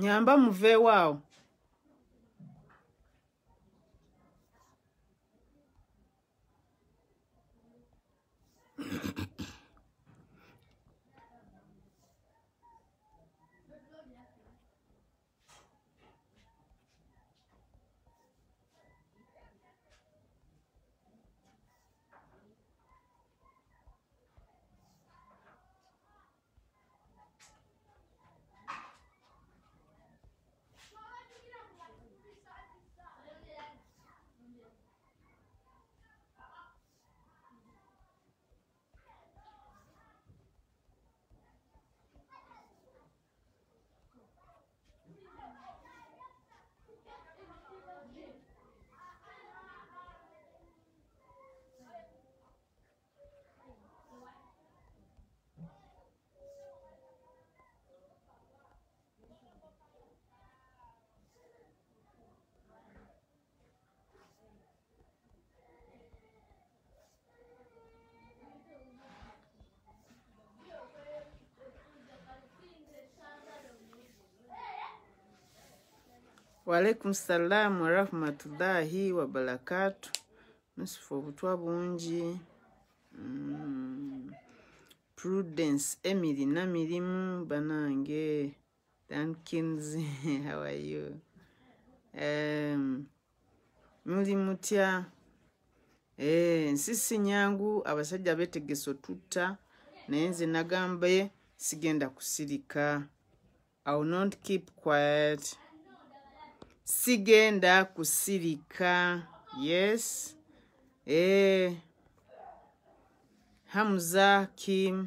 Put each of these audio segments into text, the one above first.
nyamba muveewo awo waalaikum salam warahmatullahi wabarakatu musifu obutwa bungi mm. prudence emiri namirimu banange dankins how are you um, muli mutya eh, nsisi nyangu abasajja betegeso otutta naye nze nagambaye sigenda kusirika will not keep quiet sigenda kusirika yes e. Eh. hamza kim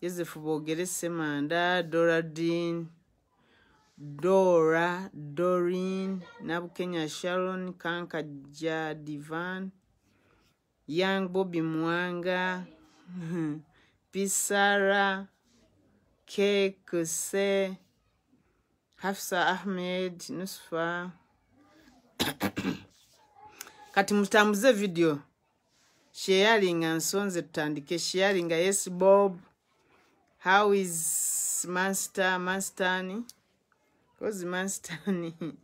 yosefu boogere semanda doradin dora dorin nabukenya sharon kankaja divan young bobi mwanga pisara kekuse Hafsa Ahmed Nusfa Kati mutambuze video sharing ansonze tutandike sharing yes bob how is master masterni cause masterni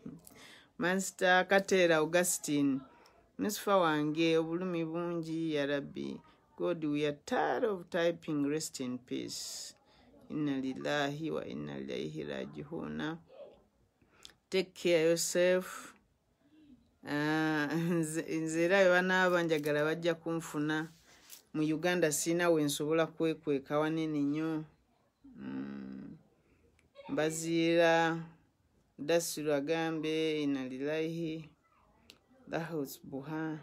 master katera augustine nusfa wange obulumi bungi ya rabbi god we are tired of typing rest in peace inna lillahi wa inna ilaihi rajihuna take care yourself nzeera we banaabanjagala bajja kunfuna mu uganda siina wensobola kwekweka wanene nnyo mm. mbaziira dasiru agambe inalilaihi lahus buha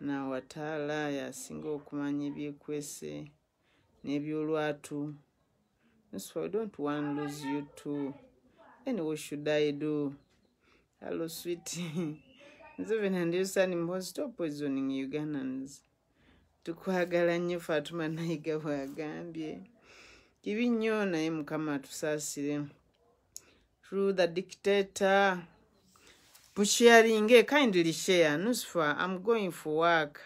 na wataala yasinga okumanya ebyekwese n'ebyolwatu nsfa we don't want lose you too and what should I do? Hello, sweetie. Zoven and your son in Boston poisoning Ugandans. To Quagalan, you Fatuma Niger, where Gambia. Giving your name, come out to Sassy. Through the dictator. Push sharing, kindly share. Nusfa, I'm going for work.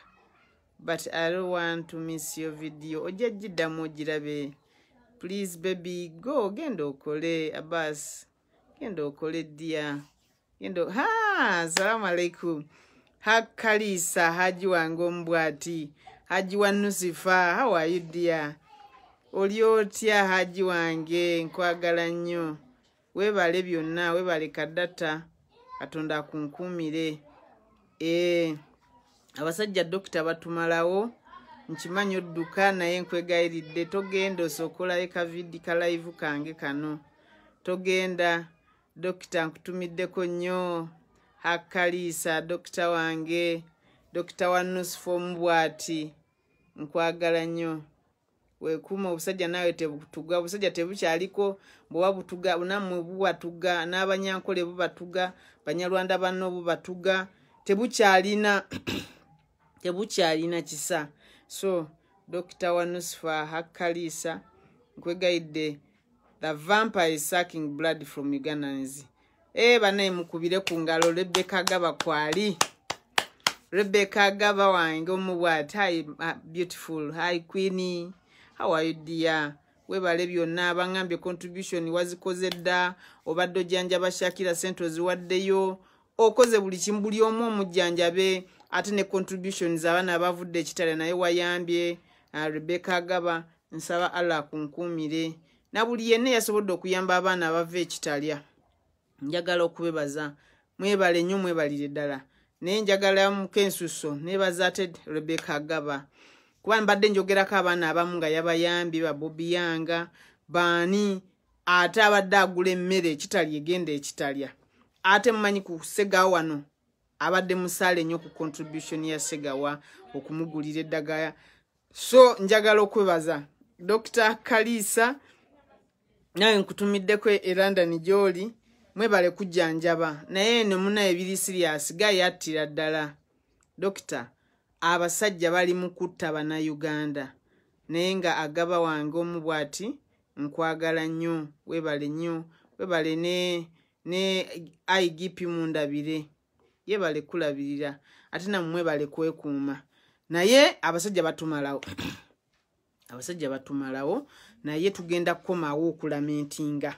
But I don't want to miss your video. Ojaji damo jirabe. Please, baby, go. Gendo kole. Abbas. Abbas. genda okole eddya genda ha assalamu aleikum ha kalisa haji wange omubwati haji wa nusifa hawayudya oli otya haji wange nkwagala nnyo weebale byonna weebale kadata katonda akunkumire ee eh, abasajja dokita batumalawo nkimanyi odduka naye nkwegayiridde togenda osokolayo kavidi kalaivu kange kano togenda dokita nkutumiddeko nnyo hakkaliisa dokita wange dokita wa nusufu omubwati nkwagala nnyo weekuuma obusajja naawe tebutuga obusajja tebukyaliko bweba butuga namwe bubatuga n'abanyankole bubatuga banyalwanda banna obubatuga tebukyalina tebukyalina kisa so dokita wa nusufa hakkaliisa nkwegayidde the vampire is sucking blood from uganans e eh, banaye mukubire ku ngalo rebeka gaba kwali rebeka gaba wange omubwat hi beautiful hi queen how are you dear webale byonna abangambye contribution wazikoze dda obadde ojanja bashakira sente oziwaddeyo okoze buli kimu buli omu omujjanjabe ate ne contributions abaana abavudde ekitale naye wayambye ah, rebeka gaba nsaba allah akunkuumire nabuli yenna yasobodde okuyamba abaana abava ekitalya njagala okubebaza mwebale nnyo mwebalire ddala naye njagalamuko ensuso nebaza ate rebeka agaba kuba mbadde njogerako abaana abamu nga yabayambi babobiyanga baani ate abadde agula emmere ekitalya egenda ekitalya ate mumanyi ku segawa wano abadde musaala ennyo ku contribution ya segawa okumugulira eddagala so njagala okwebaza dokita kaliisa Nae nkutumiddeko e London gy'oli mwebale kujjanjaba naye eno muna ebiri siriyasi gayattira ddala. Dokita abasajja bali mu kutta bannayuganda naye nga agaba wange omu bw'ati nkwagala nnyo webale nnyo webale ne ne IGP mundabire yebale kulabirira ate namwe mwebale kwekuuma naye abasajja batumalawo abasajja batumalawo naye tugenda kukomaawo okulamentinga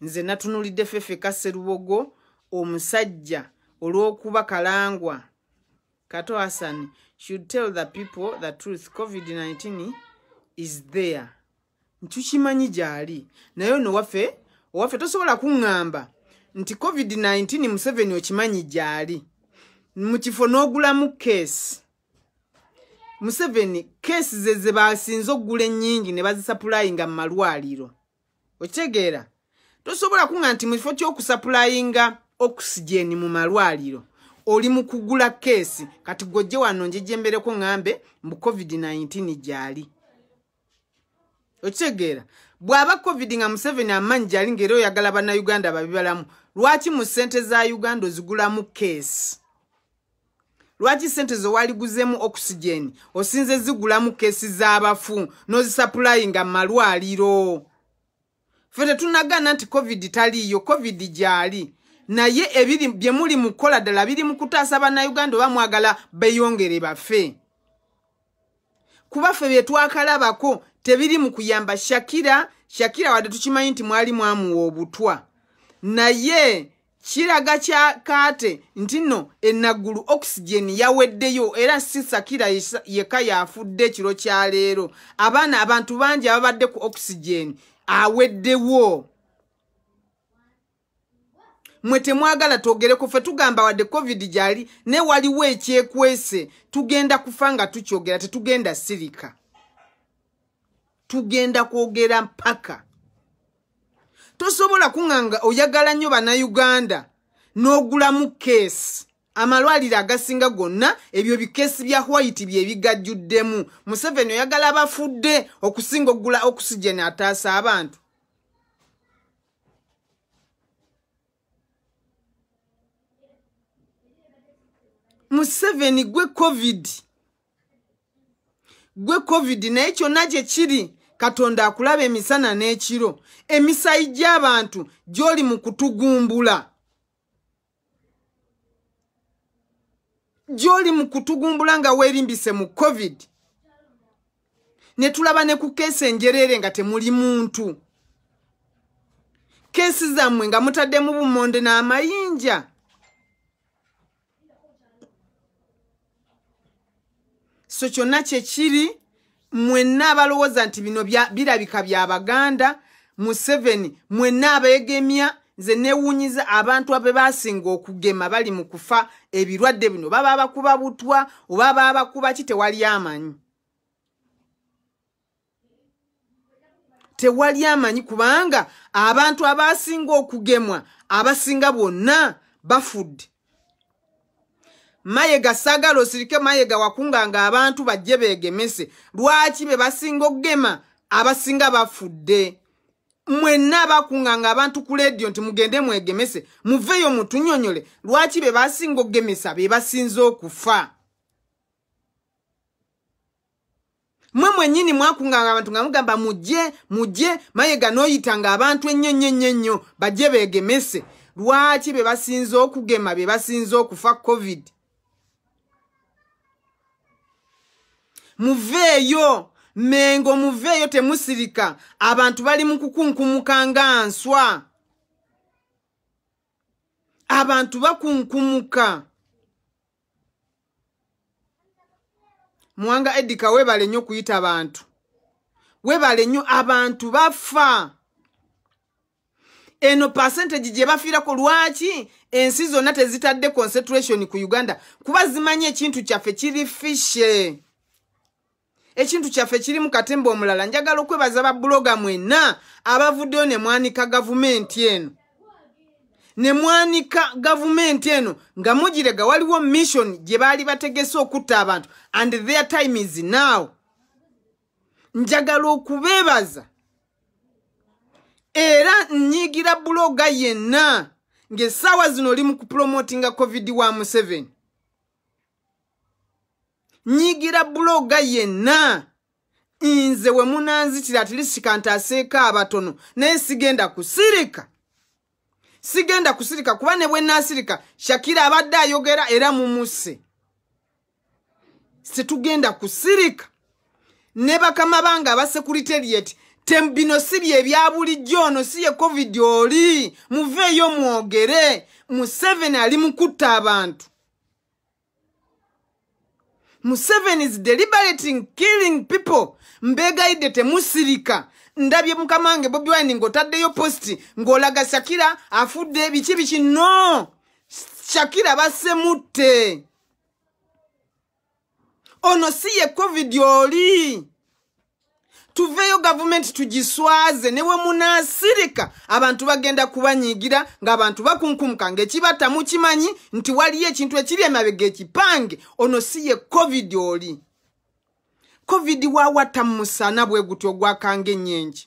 nze natunulidde fefeka serubogo omusajja olw'okuba kalangwa kato hasan should tell the people the truth covid-19 is there ntukimanyi gyali naye nowaffe owaffe tosobola kuŋŋamba nti covid-19 museveni okimanyi gyali mu kifo n'ogulamu kesi museveni keesi ze ze baasinze okugula ennyingi ne bazisapulayinga mu malwaliro okitegeera tosobola kunga nti mukifo ky'okusapulayinga okusigeni mu malwaliro oli mu kugula keesi kati gwojje wano njejembereko ŋŋambe mbu covid-19 gy'ali okitegeera bw'aba covid nga museveni amaanyi gy'ali ngaera oyagala bannayuganda babibalamu lwaki mu ssente za uganda ozigulamu keesi lwaki sente zewaliguzemu okusigeni osinze zigulamu keesi z'abafu n'ozisapulayi nga malwaliro fe tetunagaana nti kovidi taliiyo kovidi gyali naye ebiri bye muli mu kukola ddala biri mu kutaasa bannayuganda oba mwagala beyongere baffe kubaffe bye twakalabako tebiri mu kuyamba shakira shakira wadde tukimanyi nti mwali mwamuwa obutwa naye kiraga kya kaate nti nno enaggulu okisigeni yaweddeyo era sisakira yeka yaafudde ekiro kya leero abaana abantu bangi ababadde ku okisigeni aweddewo mwe temwagala twogereko fe tugamba wadde covid gyali ne waliwo ekyekwese tugenda kufa nga tukyogera tetugenda sirika tugenda kwogera mpaka tosobola kuŋŋanga oyagala nnyo bannayuganda n'ogulamu keesi amalwaliro agasinga gonna ebyo bikeesi bya hwayiti byebigajjuddemu museveni oyagala bafudde okusinga ogula okusigeni ataasa abantu museveni gwe covid gwe covid naye kyonna kye kiri katonda akulaba emisana n'ekiro emisayi gy'abantu gy'oli mu kutugumbula gy'oli mu kutugumbula nga weerimbise mu covid ne tulaba ne ku keesi enjereere nga temuli muntu keesi zammwe nga mutaddemu bumonde n'amayinja so kyonna kyekiri mwenna abalowooza nti bino birabika byabaganda museveni mwenna abeegemya nze neewuunyiza abantu abe baasinga okugema bali mu kufa ebirwadde bino baba abakuba butwa oba baabakuba ki tewali amanyi tewali amanyi kubanga abantu abaasinga okugemwa abasinga bonna bafudde mayega saagala osirike mayega wakunganga abantu bajje beegemese lwaki be basinga okugema abasinga bafudde mwenna abakunganga abantu ku lediyo nti mugende mwegemese muveeyo mutunyonyole lwaki be basinga okugemesa be basinze okufa mwe mwenyini mwakunganga abantu nga mugamba mujje mujje mayega n'oyitanga abantu ennyonyonyonyo bajje beegemese lwaki be basinze okugema be basinze okufa covid 19 muveeyo mengo muveeyo temusirika abantu bali mu kukunkumuka nga nswa abantu bakunkumuka muwanga edica webale nnyo okuyita abantu webale nnyo abantu bafa eno pasentagi gye bafiirako lwaki ensi zonna tezitadde concentration ku uganda kuba zimanyi ekintu kyaffe kiri fishe ekintu kyaffe kiri mu katemba omulala njagala okwebaza babuloga mwenna abavuddeyo ne mwanika gavumenti eno ne mwanika gavumenti eno nga mugirega waliwo mission gye baali bategese okutta abantu and their time is now njagala okubeebaza era nnyigira buloga yenna ng'essaawa zino oli mu kupromotinga covid 17 nyigira buloga yenna nze we munanzitira tilisika nti aseeko abatono naye sigenda kusirika sigenda kusirika kuba ne bwe naasirika shakira abadde ayogera era mumuse situgenda kusirika ne bakama banga abasekuriteriyeti tembino sibye ebya bulijjo ono si ye covidi oli muveeyo mwogere museveni ali mukutta abantu museveni is deliberating killing people mbegaide temusirika ndabye mukama wange bobi wine ngaotaddeyo posti ng'olaga shakira afudde biki biki no shakira basemutte ono si ye covid oli tuveeyo gavumenti tugiswaze ne we munaasirika abantu bagenda kubanyiigira ng'abantu bakunkumuka ng'ekibatamu kimanyi nti waliyo ekintu ekiri emabega ekipange ono si ye covid oli covid waawata mu musana bwe gutyo ogwakanga ennyingi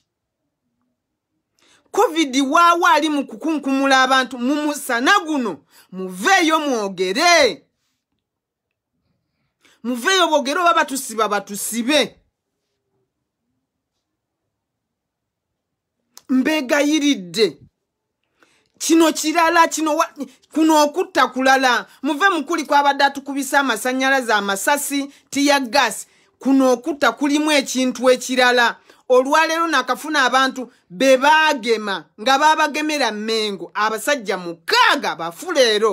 covid waawa ali mu kukunkumula abantu mu musana guno muveeyo mwogere muveeyo bwogere oba batusiba batusibe, batusibe. mbegayiridde kino kirala kino kuno okutta kulala muve mukuli kwabadde atukubisa amasanyalaze amasasi tiyagasi kuno okutta kulimu ekintu ekirala olwaleero nakafuna abantu bebagema nga babagemera mengo abasajja mukaaga bafuleero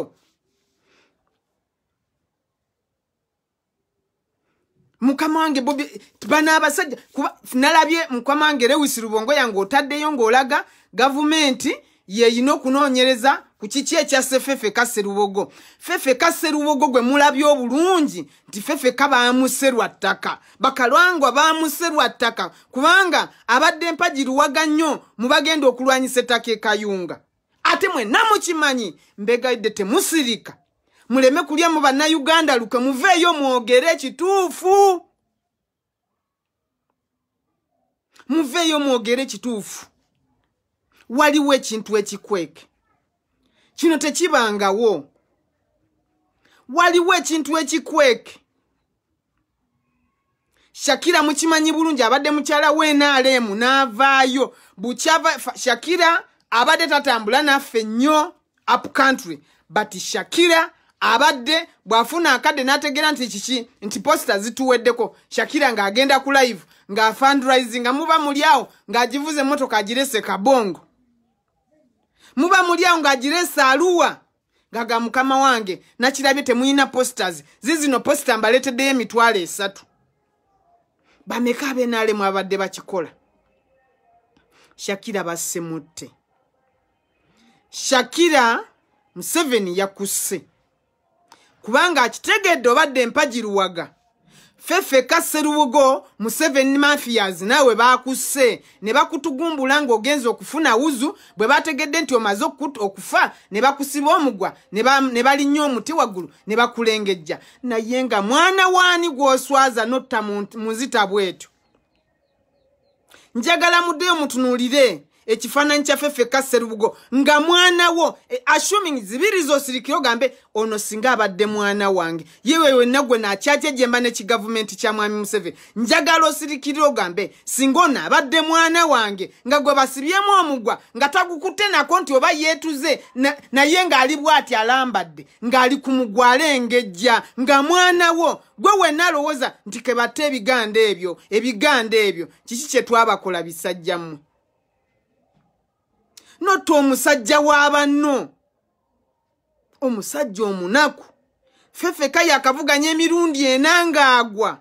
mukama wange bobi bana abasajja kuba nalabye mukama wange rewisi rubongo yange otaddeyo ng'olaga gavumenti yeyina okunonyereza ku kiki ekyasse fefe kasserubogo fefe kasserubogo gwe mulabye obulungi nti fefeka bamuserwa ttaka bakalwangwa bamuserwa ttaka kubanga abadde empagiruwaga nnyo mubagenda okulwanyisa ettaka ekayunga ate mwenna mukimanyi mbegaidde temusirika muleme kulya mu bannayuganda luke muveeyo mwogere kituufu muveeyo mwogere kituufu waliwo ekintu ekikweke kino tekibangawo waliwo ekintu ekikweke shakira mukimanyi bulungi abadde mukyala wenaaleemu n'avaayo bukyava shakira abadde tatambula naffe nnyo up country but shakira abadde bwafuna akadde n'ategeera nti kiki nti posita zituweddeko shakira ng'agenda ku live ng'afandurizinga muba muli awo ng'agivuza emotoka agirese kabongo muba muli awo ng'agirese aluwa ngaga mukama wange nakirabye temulina posters zizino posita mbaleteddeyo emitwalo esatu bameka abenaalemu abadde bakikola shakira basse mutte shakira museveni yakusse kubanga akitegedde obadde empagiruwaga fefeka serubugo mu seven mafias naawe baakusse ne bakutugumbula ng'ogenza okufuna wuzu bwe bategedde nti omaze okufa ne bakusiba omugwa ne balinnya omuti waggulu ne bakulengejja naye nga mwana waani gw'oswaza notta mu nzita bwetyo njagala muddeyo mutunuulire ekifaananyi kyaffe ffekka serubugo nga mwana wo e, assuming zibiri zosirikire ogambe ono singa abadde mwana wange yewe wenna gwe naakyatye jemba nekigavumenti kya mwami musevi njagala osirikirire ogambe singa ono abadde mwana wange nga gwe basibyemu omugwa nga tagukutte nako nti oba yeetuze naye ng'ali bwati alambadde ng'ali ku mugwa alengejja nga mwana wo gwe wenna alowooza nti kebatte ebiganda ebyo ebiganda ebyo kiki kye twabakola bisajjammwe notta omusajja w'abanno omusajja omunaku fefeka yakavuganya emirundi enangaagwa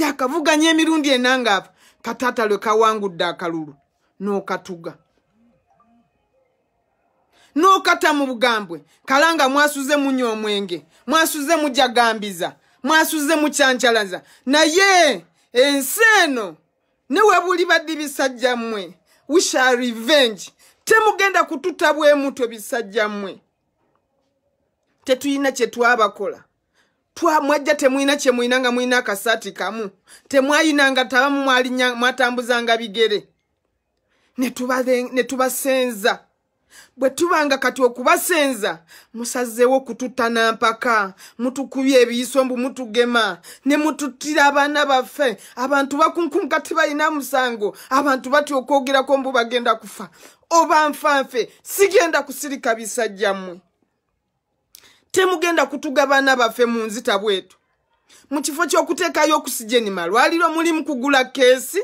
yakavuganya emirundi enangaava kataata lwe kawangudde akalulu n'okatuga n'okata mu bugambwe kala nga mwasuze munya omwenge mwasuze mujagambiza mwasuze mukyancyalaza naye ensi eno ne webuli baddi bisajjammwe we shall revenge temugenda kututa bwe mutwe bisajjammwe tetuyina kyetwabakola mwajja temwina kyemwina nga mwina akasaati kamu temwayinanga tabamu mwatambuzanga bigere netubasenza ne bwe tubanga kati okubasenza musazeewo kututta nampaka mutukubya ebiyiso mbu mutugema ne mututtira abaana baffe abantu bakunkunka tibalina musango abantu batya okwogerako mbu bagenda kufa oba nfanfe sigenda kusirika bisajjammwe temugenda kutuga baana baffe mu nzita bwetu mu kifo ky'okuteekayo okusigeni malwaliro mulimu kugula keesi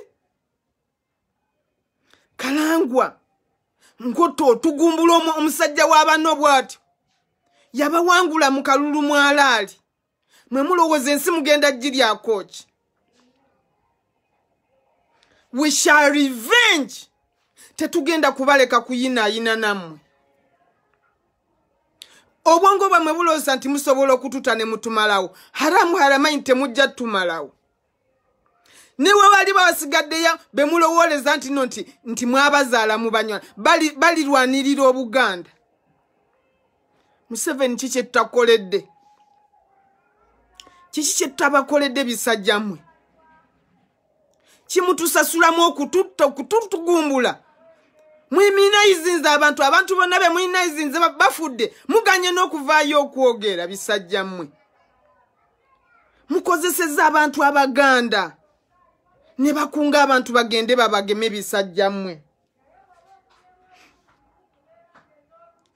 kalangwa nkoto otugumbula omusajja w'abanno bw'ati yabawangula mu kalulu mwalaali mwe mulowooza ensi mugenda giryakoki we shall revenge tetugenda kubaleka kuyinaayina nammwe obwongo bwammwe bulowooza nti musobola okututa ne mutumalawo haramu haramanyi temujja tumalawo niwe bali basigaddeyo bemulowoleza nti no nti nti mwabazaala mu banywa balirwanirira obuganda museveni kiki etutakoledde kiki kyetutabakoledde bisajjamwe kimutusasulamu okututta okututugumbula mwimirina yizinze abantu abantu bonna be mwirina yizinze bafudde muganye n'okuvaayo okwogera bisajjammwe mukozeseza abantu abaganda ne bakunga abantu bagende babageme ebisajjammwe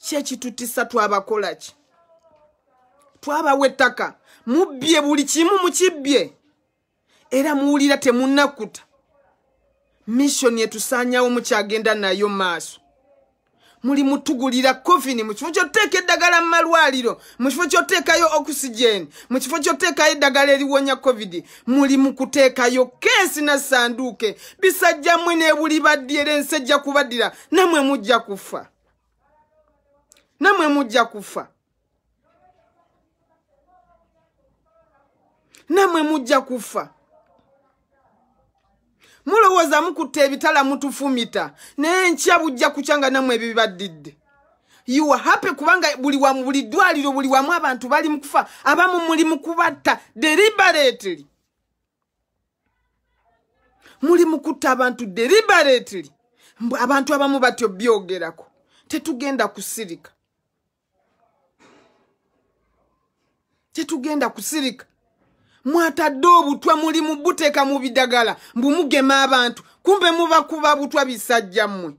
kyekitutisa twabakola ki twabawa ettaka mubbye buli kimu mukibbye era muwulira temunakuta missioni etusaanyawo mukyagenda nayo maaso muli mutugulira covid mukifo kyoteeka eddagala mumalwaliro mukifo kyoteekayo okusigen mukifo kyoteekayo eddagala eriwonya covid muli mukuteekayo kensi nasanduuke bisajjamwe nebuli baddyera ensi ejja kubaddira namwe mujja kufa namwe mujja kufa namwe mujja kufa na mulowooza mukutta ebitala mutufumita naye nkya bujja kucyanga namu ebibaddidde yuwa happe kubanga buli wamu buli ddwaliro buli wamu abantu bali mukufa abamu muli mukubatta deliberately muli mukutta abantu deliberately abantu abamu batyo byogerako tetugenda kusirika tetugenda kusirika mwatadde obutwa muli mu buteeka mu bidagala mbu mugema abantu kumbe mubakuba butwa bisajjammwe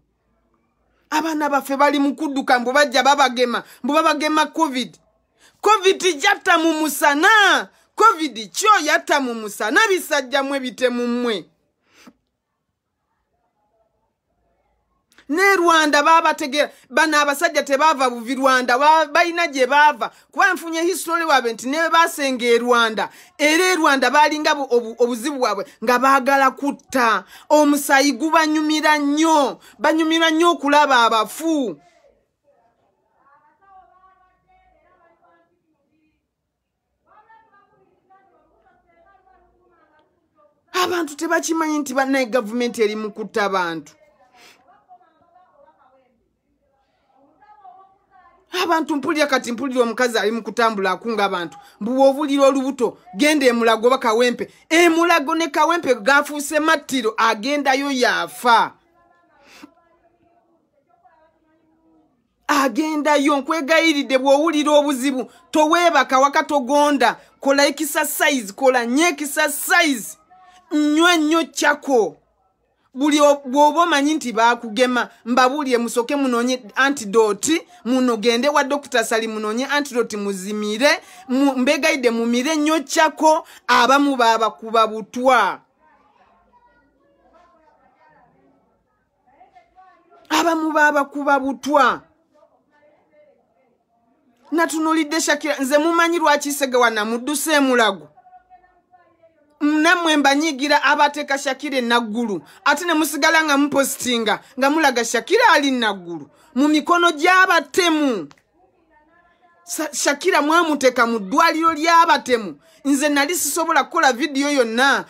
abaana baffe bali mu kudduka mbu bajja babagema mbu babagema covid covid jatta mu musana covid kyo yatta mu musana bisajjammwe bitemummwe ne rwanda babategera bano abasajja tebaava buvi rwanda balina gye baava kuba nfunye histori waabwe nti ne basenga e rwanda era erwanda baalinga obuzibu bwabwe nga baagala kutta omusayi gubanyumira nnyo banyumirwa nnyo okulaba abafu abantu tebakimanyi nti banaye gavumenti eri mukutta bantu abantu mpulira kati mpulira omukazi ali mukutambula akunga abantu mbuwa obulira olubuto genda emulago ba kawempe emulago ne kawempe gafuuse mattiro agendayo yaafa agendayo nkwegayiridde bwowulira obuzibu toweebaka waka togonda kola ekisasaizi kola nnyo ekisasaizi nnywa nnyo kyako buli bwoba omanyi nti bakugema mbabuulire musoke munoonye antidoti muno gende wa dokita sali munoonye antidoti muzimire mbegaide mumire nyokyako abamu babakuba butwa abamu babakuba butwa natunulidde shakira nze mumanyi lwakiisegewa namuddusa emulago nammwe mbanyiigira abateeka shakira enaggulu ate ne musigala nga mupositinga nga mulaga shakira ali naggulu mu mikono gy'abatemu shakira mwamuteeka mu ddwaliro ly'abatemu nze nali sisobola kukola vidiyo yonna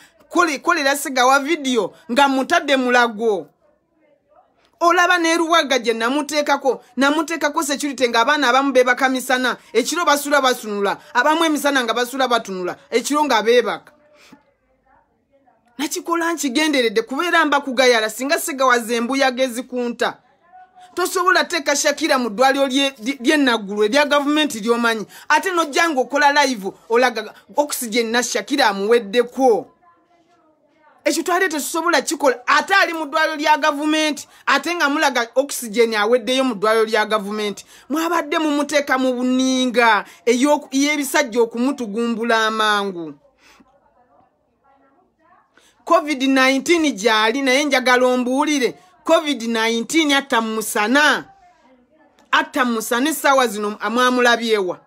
kolera sigawa vidiyo nga mutadde mulago olaba neeruwaga gye namuteekako namuteekako sekurity ngaabaana abamu beebaka misana ekiro basula basunula abamu emisana nga basula batunula ekiro nga beebaka nakikola nkigenderedde kubeera mba kugayala singa segawaza embuyaga ezikunta tosobola teeka shakira mu ddwaliro lyenaggulu erya gavumenti lyomanyi ate nojja nga okola live olaga okisigen na shakira amuweddeko ekyo twali tetusobola kikola ate ali mu ddwaliro lya gavumenti ate nga mulaga okisigeni aweddeyo mu ddwaliro lya gavumenti mwabadde mumuteeka mu buninga ey'ebisajja okumutugumbula amangu e covid 19 gyali naye njagala ombuulire covid 19 atta mumusana atta mumusana essaawa zino amwamulabyewa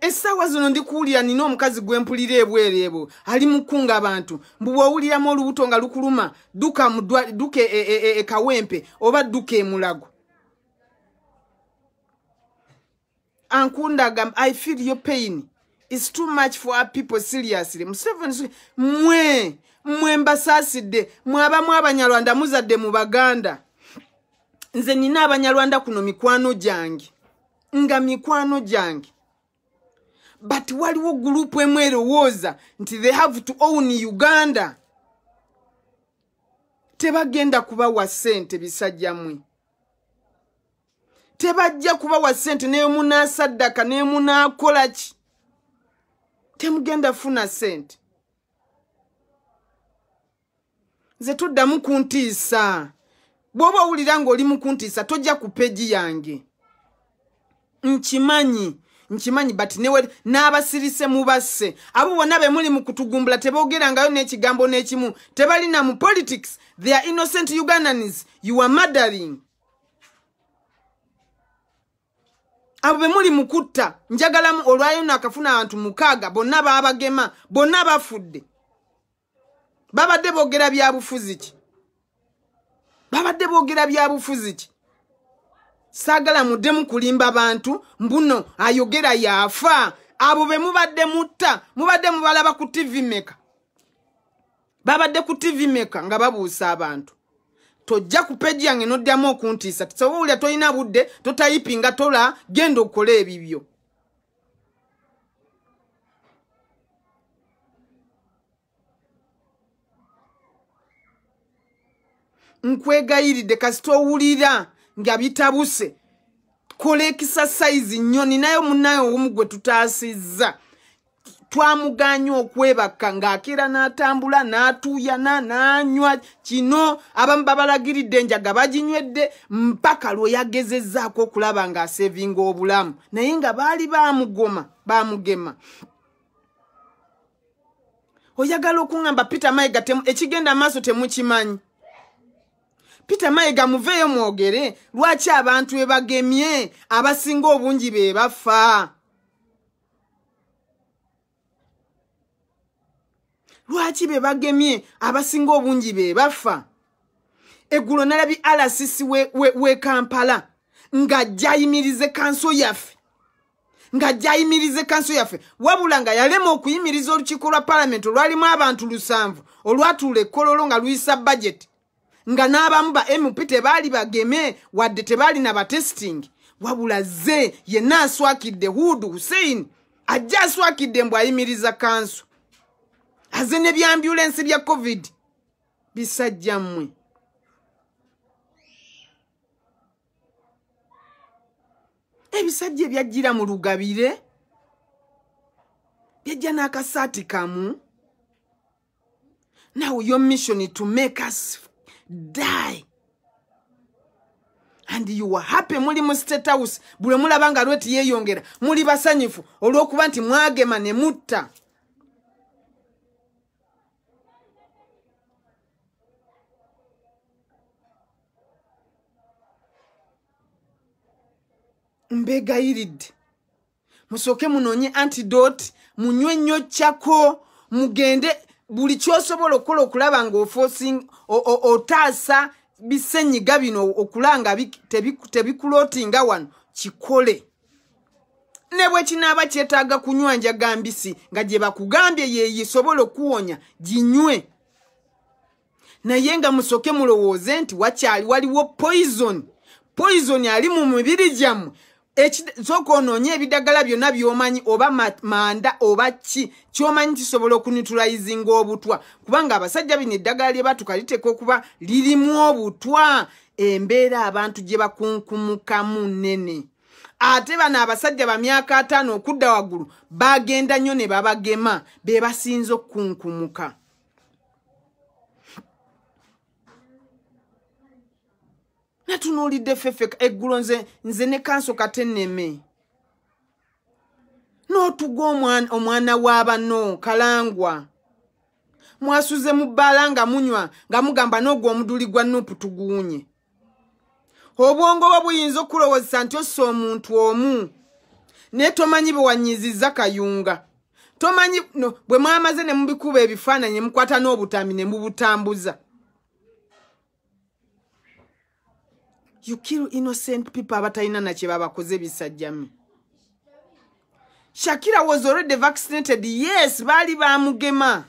essaawa zino ndikuwulira nina omukazi gwempulira ebwereebwo ali mukunga abantu mbubweowuliramu olubuto nga lukuluma duka, duka ekawempe e, e, e, e, e oba duka emulago ankunda agamba i feel your pain its too much for our people seriously museveni mwe mwe mbasaasidde mwabamu abanyarwanda muzadde mu baganda nze nina abanyarwanda kuno mikwano gyange nga mikwano gyange but waliwo gurupu emu erowooza nti they have to own uganda tebagenda kubawa ssente bisajjamwe tebajja kuba wa ssente nemunasaddaka nemunakola ki temugenda funa ssente nze tuddamu kuntiisa bw'oba owulira ng'oli mu kuntiisa tojja ku peegi yange nkimanyi nkimanyi bati newe n'abasirise mubasse abo bonna be muli mu kutugumbula tebogerangayo n'ekigambo n'ekimu tebalina mu politics theyare innocent ugandanis you are murdering abo be muli mukutta njagalamu olwayo naakafuna abantu mukaaga bonna baabagema bonna bafudde babadde boogera bya bufuzi ki babadde boogera bya bufuzi ki saagala mudde mukulimba bantu mbuno ayogera yaafa abo be mubadde mutta mubadde mubalaba ku tv meka babadde ku tv meka nga babuusa abantu tojja kupeji yange noddamu okuntiisa tisobolya tolina budde totayipinga tola genda okukola ebibyo nkwegayiridde kasita owulira nga bitabuse kola ekisa sayizi nnyoni nayo munayo omu gwe tutaasizza twamuganya okwebaka ng'akira n'atambula n'atuuyana n'anywa kino abamu babalagiridde enjaga baginywedde mpaka lwe yagezezzaako okulaba ng'asevinga obulamu naye nga baali bamugoma bamugema oyagala okuŋŋamba peter mayiga ekigenda maaso temukimanyi peter mayiga muveeyo mwogere lwaki abantu bebagemye abasinga obungi be bafa lwaki be bagemye abasinga obungi be bafa eggulo nalabi alasis we kampala ng'ajjayimirize kanso yaffe ng'ajjayimirize kanso yaffe wabula nga yalema okuyimiriza olukiiko lwa palamenti olwalimu abantu lusanvu olwatuula ekkololo nga luyisa bajeti nga n'abamu ba mp tebaali bageme wadde tebaali na batesiting wabula ze yenna aswakidde hudu husein ajja aswakidde mbw ayimiriza kanso aze ne byambyulensi bya covid bisajja mmwe ebisajja ebyajjira mu lugabire byajja n'akasaati kamu now your mission to make us die and you are happy muli mu state house bule mulaba nga lweti yeeyongera muli basanyufu olw'okuba nti mwagema ne mutta mbegayiridde musooke munoonye antidote munywe nnyo kyako mugende buli kyosobola okukola okulaba ngaotaasa bisenyiga bino okula nga tebikulootinga wano kikole ne bwekinaaba kyetaaga kunywa njagambisi nga gye bakugambye yeyisobola okuwonya ginywe naye nga musooke mulowooze nti wakyali waliwo poison poison ali mu mibiri gyammwe ekisooka onoonya ebidagala byonna byomanyi oba manda oba ki kyomanyi kisobola okunitulayizinga obutwa kubanga abasajja bino eddagala lye batuka liteka okuba lirimu obutwa embeera abantu gye bakunkumukamu nene ate bano abasajja ba myaka ataano okudda waggulu bagenda nnyo ne babagema be basinza okukunkumuka natunulidde feffe eggulo nze nze ne kanso katenneme n'otuga omwana w'abano kalangwa mwasuze mu bbaala nga munywa nga mugamba n'ogwo omuduli gwa nuupu tuguwunye obwongo bwo buyinza okulowozesa nti osa omuntu omu naye tomanyi bwe wanyiziza kayunga tomanyi bwe mwamaze ne mubikuba ebifaananyi ne mukwata n'obutami ne mubutambuza you kill innocent people abataina na cheba bakoze bisajjamu Shakira was already vaccinated yes bali ba mugema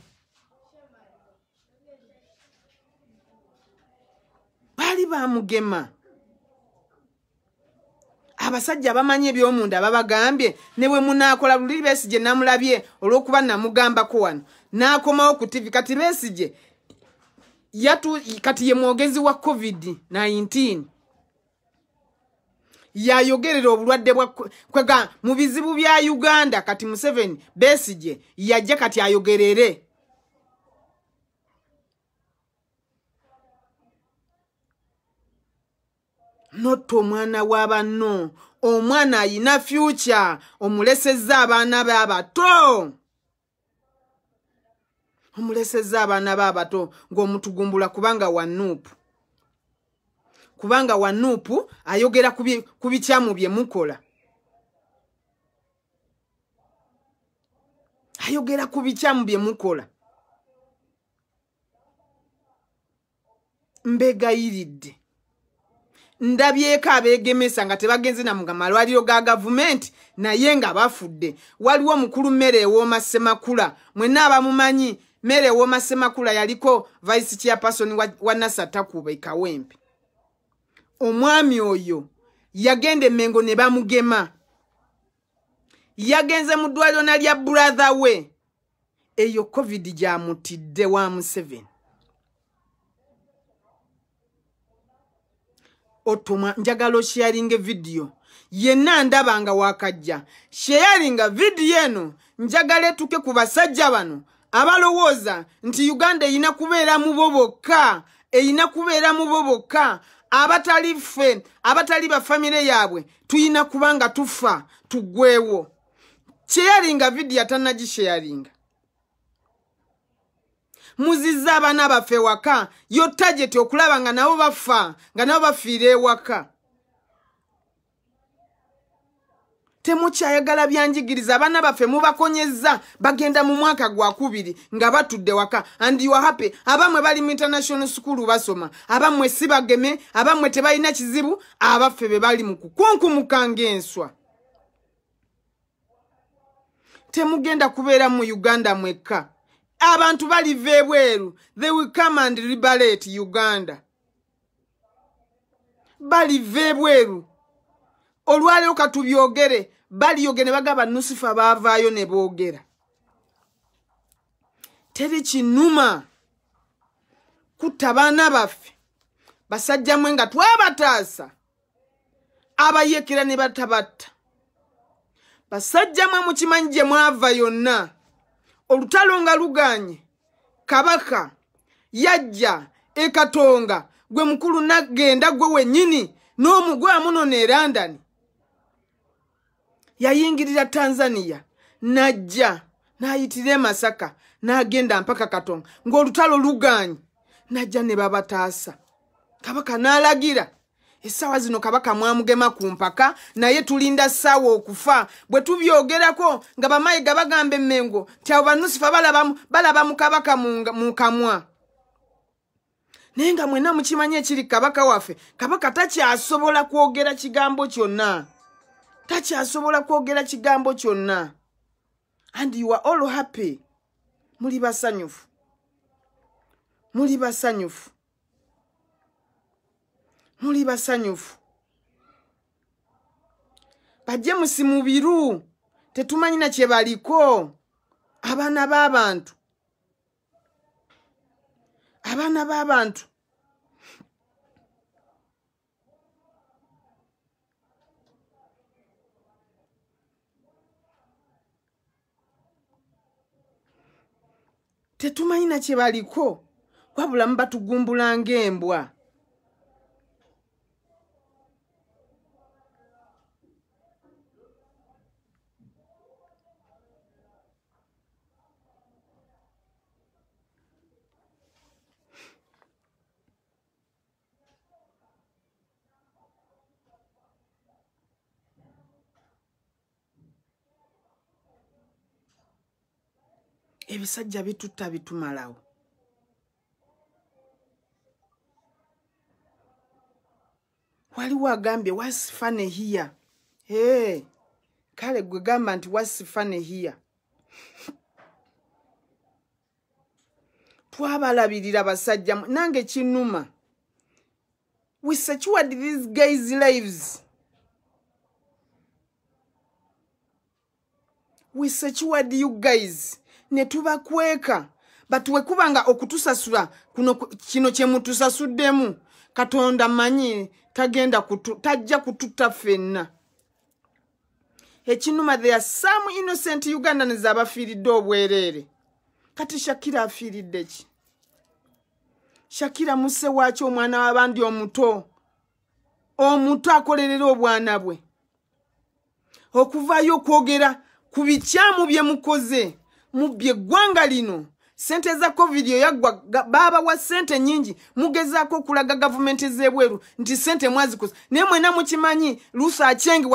bali ba mugema abasajja abamanyi ebyomunda ababagambye newe munaakola luli besigye namulabye olwokuba namugambako wano naakomawo ku tv kati besigye yatu kati ye mwogezi wa covid 19 yayogerera obulwadde bwa mu bizibu bya uganda kati museveni besigye yajja kati ayogerere notta omwana wa banno omwana ayina fyuca omulesezza abaana baabato omulesezza abaana baabato ng'omutugumbula kubanga wa nuupu kubanga wanuupu ayogera ku bikyamu bye mukola ayogera ku bikyamu bye mukola mbegayiridde ndabyeko abegemesa nga tebagenze namuga malwaliro ga gavumenti naye nga bafudde waliwo omukulu mmere ewooma semakula mwenna abamumanyi mmere ewooma semakula yaliko vice chairperson wa, wa nasa takuba ekawempe omwami oyo yagenda emengo ne bamugema yagenze mu ddwaliro nalya brathe we eyo covid gyamutidde wa mu 7 otuma njagala okiyalinga evidiyo yenna ndabanga wakajja kyeyalinga vidiyo eno njagala etuke ku basajja bano abalowooza nti uganda eyina kubeera mubo bokka eyina kubeera mubo bokka abatali ffe abatali bafamire yaabwe tuyina kuba nga tufa tugwewo kyeyalinga vidiya tanagi kyeyalinga muzizza abaana baffe ewaka yotta gyeti okulaba nga nabo bafa nga nabo bafiire ewaka temukyayagala byanjigiriza abaana baffe mubakonyeza bagenda mu mwaka gwa kubiri nga batudde waka andiwahape abamwe bali mu international school basoma abamwe sibageme abamwe tebalina kizibu abaffe be bali mu kukunkumukanga enswa temugenda kubeera mu uganda mwekka abantu baliva ebweru the will come and liberate uganda baliva ebweru olwaleero katubyogere balyoge ne bagaba nusifa baavaayo ne boogera teri kinuma kutta baana baffe basajjamu nga twabataasa abayekera ne batabatta basajjamu mukimanyi gye mwava yonna olutalo nga luganye kabaka yajja ekatonga gwe mukulu nagenda gwe wennyini n'omugwe amunona erandani yayingirira tanzania najja nayitira emasaka nagenda mpaka katonga ngaolutalo luganye najja ne babataasa kabaka nalagira essaawa zino kabaka mwamugema ku mpaka naye tulinda ssaawa okufa bwe tubyogerako nga bamayiga bagamba emmengo nti abo banusifa balaba mu kabaka mu kamwa naye nga mwenna mukimanyi ekiri kabaka waffe kabaka takyasobola kwogera kigambo kyonna takyasobola kwogera kigambo kyonna and you are all happy muli basanyufu muli basanyufu muli basanyufu bajje musimubiru tetumanyi nakye baliko abaana b'abantu abaana b'abantu tetumanyina kye baliko wabulamu batugumbula ng'embwa ebisajja bitutta bitumalawo waliwo agambye wasifane hiya e kale gwe gamba nti wasifane hiya twabalabirira basajja nange kinuma we secured these gays lives we secured you guys netubakweka batuwekubanga okutusasula kuno kino kyemutusasuddemu katonda manyi tagenda kutu, tajja kututa fenna ekinuma thea samu innocent uganda neze abafiiridde obwereere kati shakira afiiridde ki shakira muse waaki omwana w'abandi omuto omuto akolerera obwana bwe okuvaayo okwogera ku bikyamu bye mukoze mubye eggwanga lino sente za covid eyaggwa baaba wa sente nyingi mugezaako okulaga gavumenti ezebweru nti sente mwazikosa naye mwena mukimanyi lusa acyenge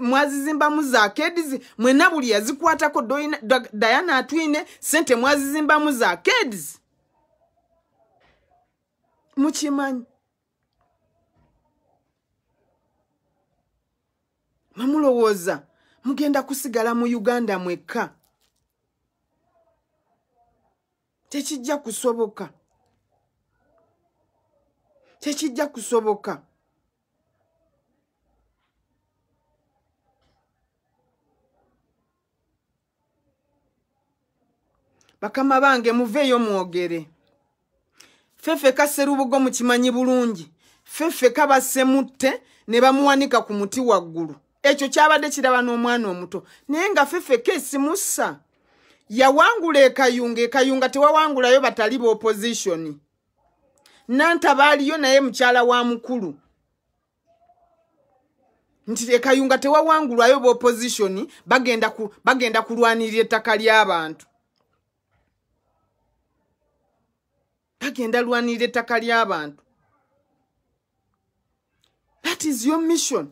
mwazizimbamu za kedizi mwena buli yazikwatako dayana atwine sente mwazizimbamu za kedizi mukimanyi mamulowooza mugenda kusigala mu uganda mwekka tekijja kusoboka tekijja kusoboka bakama bange muveeyo mwogere feffeka serubugo mukimanyi bulungi feffeka basemutte ne bamuwanika ku muti waggulu ekyo kyabadde kiraba n'omwana omuto naye nga feffeka esimussa yawangula ekayunga ekayunga tewawangulayo batali bopozisioni nanta baaliyo naye mukyala wa mukulu nti ekayunga tewawangulwayo bopozisioni bagenda, ku, bagenda kulwanirira ettaka ly'abantu bagenda lwanirira ettaka ly'abantu that is your mission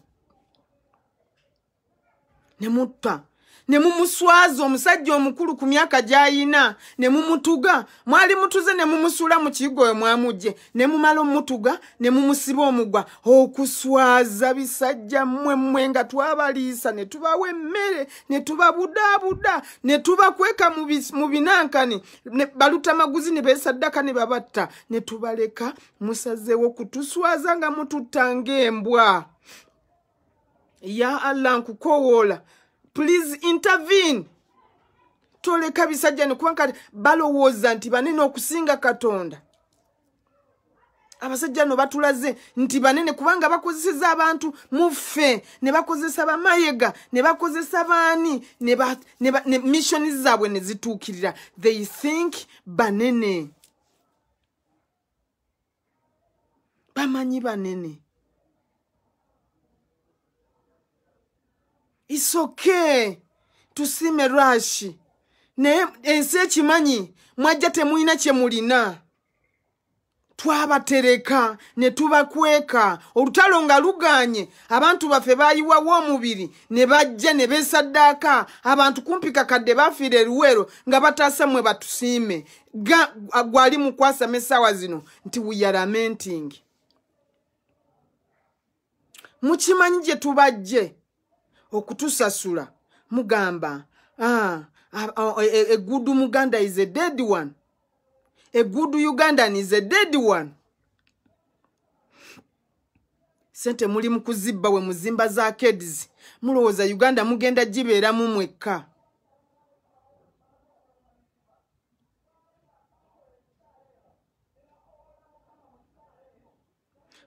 ne mutta ne mumuswaza omusajja omukulu ku myaka gy'ayina ne mumutuga mwali mutuze ne mumusula mu kiyigo we mwamugye ne mumala omutuga ne mumusiba omugwa okuswaza bisajja mmwe mmwe nga twabaliisa ne tubawa emmere ne tubabudaabuda ne tubakweka mu binankani balutamaguzi ne besaddaka ne babatta ne tubaleka musazeewo kutuswaza nga mututta ng'embwa ya allah nkukowoola please intervene toleka bisajjani kubanga balowooza nti banene okusinga katonda abasajja no batulaze nti banene kubanga bakozeseza abantu muffe ne bakozesa bamayega ne bakozesa baani ne missioni zaabwe ne zituukirira they think banene bamanyi banene ba isoke tusime rashi naye ensi ekimanyi mwajja temulina kyemulina twabatereka ne tubakweka olutalo nga luganye abantu baffe bayiwawo omubiri ne bajja ne besaddaaka abantu kumpi kakadde bafiira eruwero nga bataasa mmwe batusiime gwali mukwasama essaawa zino nti wuyaramenting mukimanyi gye tubajje okutusasula mugamba ah, ah, ah, eh, eh, egudu muganda is a dead one egudu ugandan is a dead one sente muli mukuzibba we muzimba za kedzi mulowooza uganda mugenda gibeeramu mwekka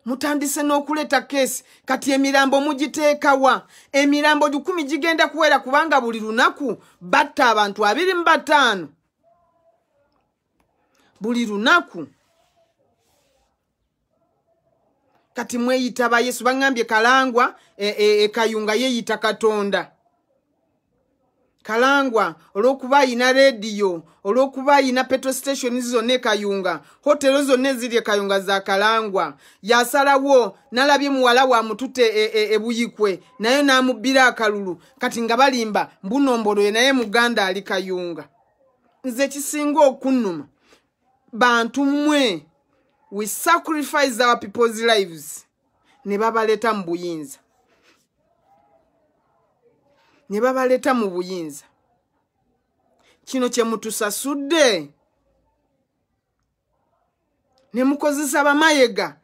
mutandise n'okuleeta keesi kati emirambo mugiteekawa emirambo gikumi gigenda kuweera kubanga buli lunaku batta abantu abiri mu bataano buli lunaku kati mweyita ba yesu baŋŋambye kalangwa ekayunga e, e, e yeeyita katonda kalangwa olw'okuba ayina leediyo olw'okuba ayina petrostationi zonna ekayunga hotero zonna eziri ekayunga za kalangwa yasalawo n'alabye muwala wa mutute ebuyikwe e, e naye n'amubbira akalulu kati nga balimba mbunomboloye naye muganda ali kayunga nze kisinga okunnuma bantu mmwe we sacrifice our people's lives ne babaleeta mu buyinza ne babaleeta mu buyinza kino kye mutusasudde ne mukozesa bamayega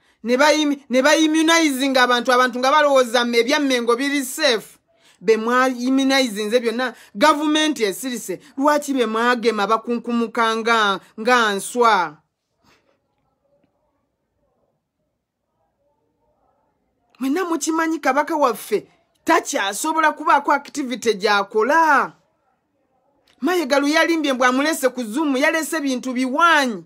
ne bayimunizinga abantu abantu nga balowooza mme ebyammengo biri seefu be mwayimunizinze byonna gavumenti esirise lwaki be mwagema bakunkumuka nga nswa mwenna mukimanyi kabaka waffe takyasobola kubaako activity gyakola mayegalu yalimbye mbw amulese ku zuumu yalese ebintu biwaanyi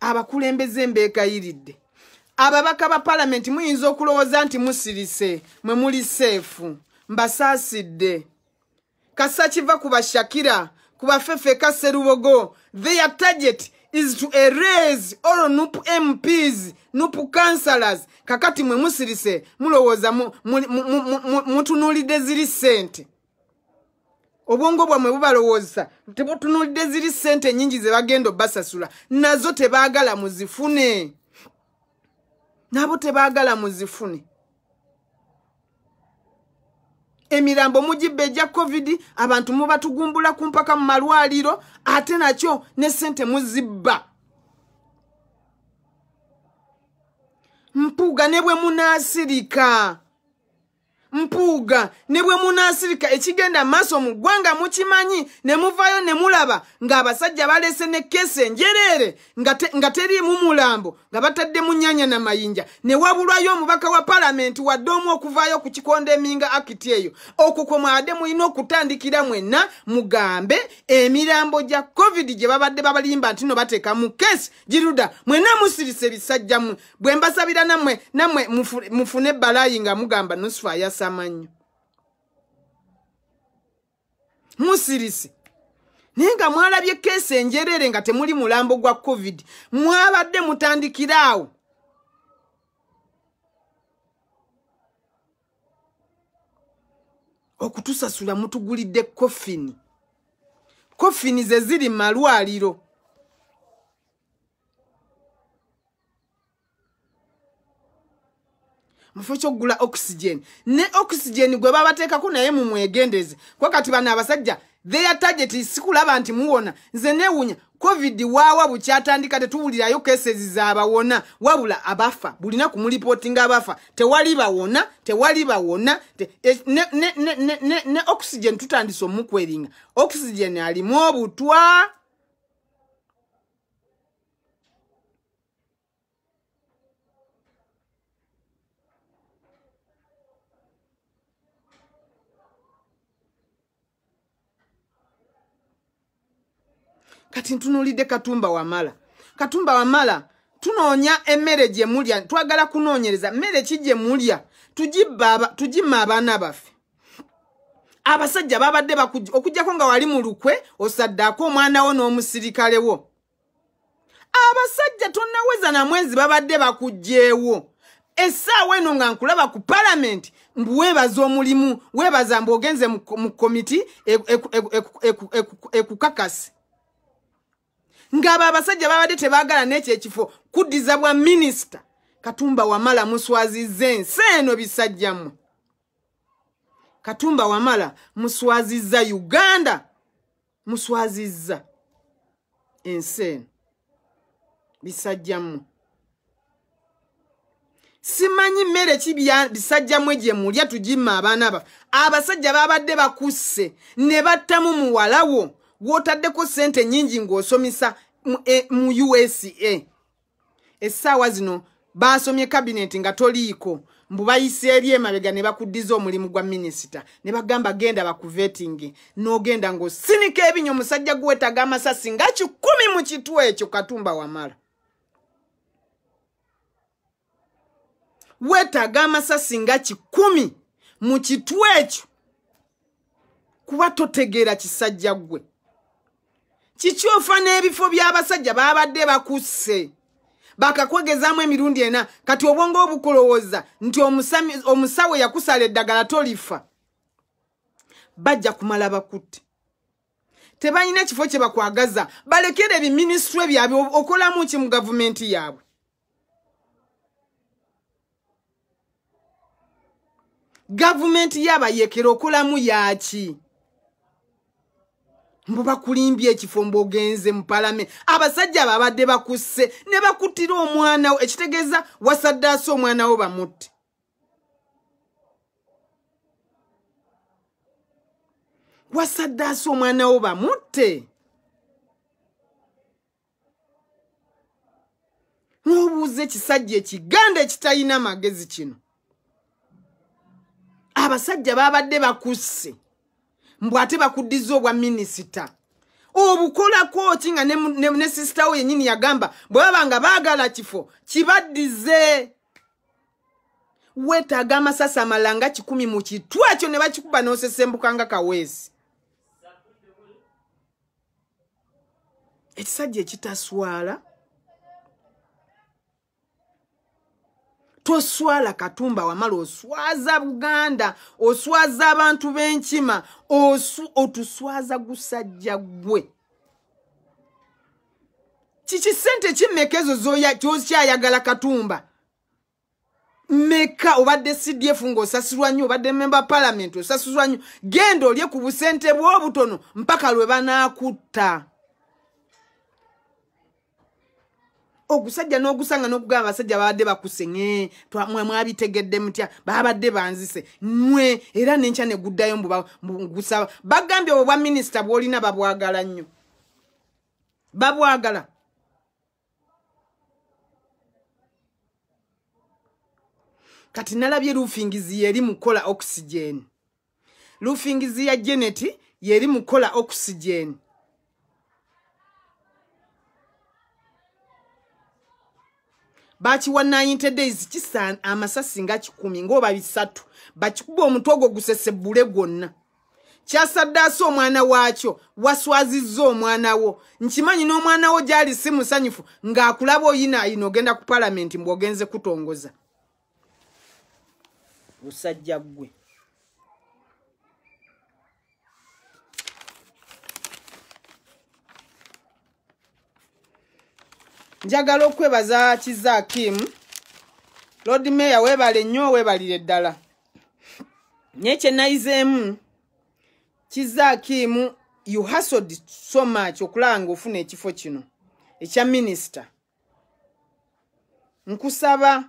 abakulembeze mbeegayiridde ababaka ba palamenti muyinza okulowooza nti musirise mwe muli seefu mbasaasidde kasa kiva ku bashakira ku bafefeeka serubogo theya tageti is to erase all noop mps noop councillors kakati mwe musirise mulowooza mutunuulidde ziri ssente obwongo bwammwe bubalowoozesa tebutunuulidde ziri ssente nyingi ze bagenda obasasula nazo tebaagala muzifune nabo tebaagala muzifune emirambo mugibba ejja covidi abantu mubatugumbula ku mpaka mu malwaliro ate nakyo ne sente muzibba mpuuga ne bwe munaasirika mpuuga ne bwe munaasirika ekigenda maaso mu ggwanga mukimanyi ne muvaayo ne mulaba ng'abasajja baleese ne kesi enjereere nga teriimu mulambo nga batadde mu nnyanya na mayinja ne wabulwayo omubaka wa palamenti wadde omu okuvaayo ku kikondo eminga akiti eyo okwo kwe mwadde mulina okutandikira mwenna mugambe emirambo gya covid gye babadde babalimba nti no bateeka mu kesi giruda mwenna musirisa ebisajjamwe bwe mbasabira nammwe nammwe mufune ebbalaayi nga mugamba nusfa yasa samanyo musirisi naye nga mwalabye ekeesi enjerere nga temuli mulambo gwa covid mwabadde mutandikira awo okutusasula mutugulidde kofini kofini ze ziri mu malwaliro mufo kyokugula okisigeni ne okisigeni gwe babateekako naye mumwegendeze kwa kati bano abasajja theya tageti sikulaba nti muwona nze neewunya covid waawa bukyatandika tetuwulirayo kesezi zaabawona wabula abafa bulina kumulipootinga abafa tewali bawona tewali bawona te, e, ne, ne, ne, ne, ne, ne okisigeni tutandise omukweringa okisigeni alimu obutwa kati ntunulidde katumba wamala katumba wamala tunoonya emmere gyemulya twagala kunoonyereza mmere ki gyemulya tugimma abaana baffe abasajja babadde okugjako nga wali mu lukwe osaddaako omwanawo n'omusirikale wo abasajja tonaweza namwenzi babadde bakugjeewo essaawa eno nga nkulaba ku palamenti mbu weebaza omulimu weebaza mbu ogenze mu komiti ekukakasi ng'abo abasajja babadde tebaagala nekyo ekifo kuddiza bwa minisita katumba wamala muswazizza ensi eno bisajjamu katumba wamala muswazizza uganda muswazizza ensi eno bisajjamu simanyi mmere ki bisajjamu gye mulya tugimma abaana baffe abasajja babadde bakusse ne battamu muwalawo gwotaddeko sente nyingi ng'osomesa mu e, usa essaawa zino basomye kabineeti nga toliiko mbu bayise eri emabega ne bakuddiza omulimu gwa minisita ne bagamba genda bakuvetingi n'ogenda ng'osinika ebinya omusajja guwetaga amasasi nga kikumi mu kitw ekyo katumba wamala wetaaga amasasi nga kikumi mu kitw ekyo kuba totegeera kisajja gwe kikyofa n'ebifo by'abasajja baabadde bakusse bakakwegezaamu emirundi ena kati obwonga obukulowooza nti omusawo yakusala eddagala tolifa bajja kumala bakutte tebalina kifo kye bakwagaza balekera ebiministure byabwe okolamu ki mu gavumenti yaabwe gavumenti yabayekera okolamu yaki ya mubakulimbya ekifo mbaogenze mu palamenti abasajja babadde bakusse ne bakutira omwanawo ekitegeeza wasaddaase omwanawo bamutte wasaddaase omwanawo bamutte nobuuza ekisajja ekiganda ekitalina magezi kino abasajja babadde bakusse ba mbw ate bakuddiza obwa minisita obukolakoki nga ne sisita wo yennyini yagamba bwe baba nga baagala kifo kibaddize weetaaga amasasi amala nga kikumi mu kitwa kyo ne bakikuba noosesembuka nga kaweesi ekisajja ekitaswala toswala katumba wamala oswaza buganda oswaza abantu b'enkima otuswaza gusajja ggwe kiki sente kimmeka ezo kyokyayagala katumba mmeka obadde cdf ngaosasirwa nnyo obadde memba palamenti osasirwa nnyo genda olye ku busente bwobutono mpaka lwe banaakutta ogusajja n'ogusanga n'okugaba abasajja babadde bakusenye mwabitegedde mutya babadde banzise mwe era nenkya neguddayo ngusaba bagambye obwo bwaminisita bwolina babwagala nnyo babwagala kati nalabye lufingizi yeri mukola okusigeni lufingizi ya geneti yeri mukola okusigeni bakiwanayintedde zikisa amasasi nga kikumi ngaoba bisatu bakikuba omutwe ogwo gusesebbule gwonna kyasaddaasa omwana waakyo waswazizza omwana wo nkimanyi n'omwana wo gyali si musanyufu ng'akulaba oyinaayina ogenda ku palamenti mbw'ogenze kutongoza busajja ggwe njagala okwebaza kiza kimu lord meya webale nnyo webalire ddala naye kyenayizeemu kiza kimu you hasod so much okulaba nga ofuna ekifo kino ekya minisita nkusaba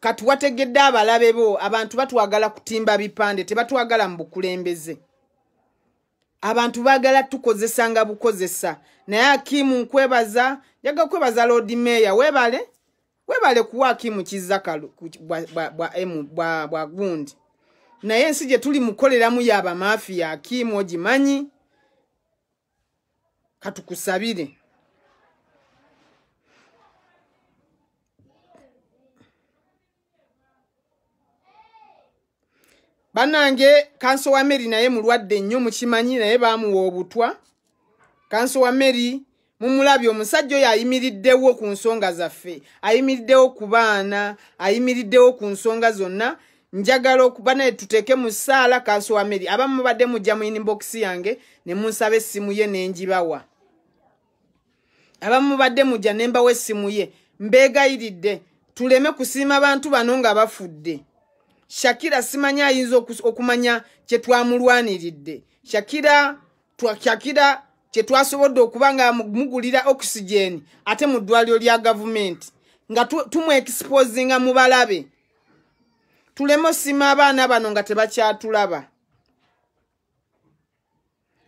kati wategedde abalabe bo abantu batwagala kutimba bipande tebatwagala mu bukulembeze abantu baagala tukozesa nga bukozesa naye akimu nkwebaza njaga kwebaza loodi meeya webale webale kuwaakimu kizakalu bwa gundi naye ensi gye tuli mukoleramu yabamafiya akimu ogimanyi katukusabire banange kanso wa meri naye mulwadde nnyo mukimanyi naye baamuwa obutwa kanso wa meri mumulabye omusajja oyo ayimiriddewo ku nsonga zaffe ayimiriddewo ku baana ayimiriddewo ku nsonga zonna njagala okuba naye tuteeke mu saala kanso wa meri abamu mubadde mujja mu inibokisi yange ne munsaba essimu ye nenjibawa abamu mubadde mujja ne mbawo essimu ye mbeegayiridde tuleme kusiima bantu bano nga bafudde shakira simanyi ayinza okumanya kye twamulwaniridde shakira shakira kye twasobodde okuba nga mugulira okisigeni ate mu ddwaliro lya gavumenti nga tumu ekisipozinga mu balabe tuleme osima abaana bano nga tebakyatulaba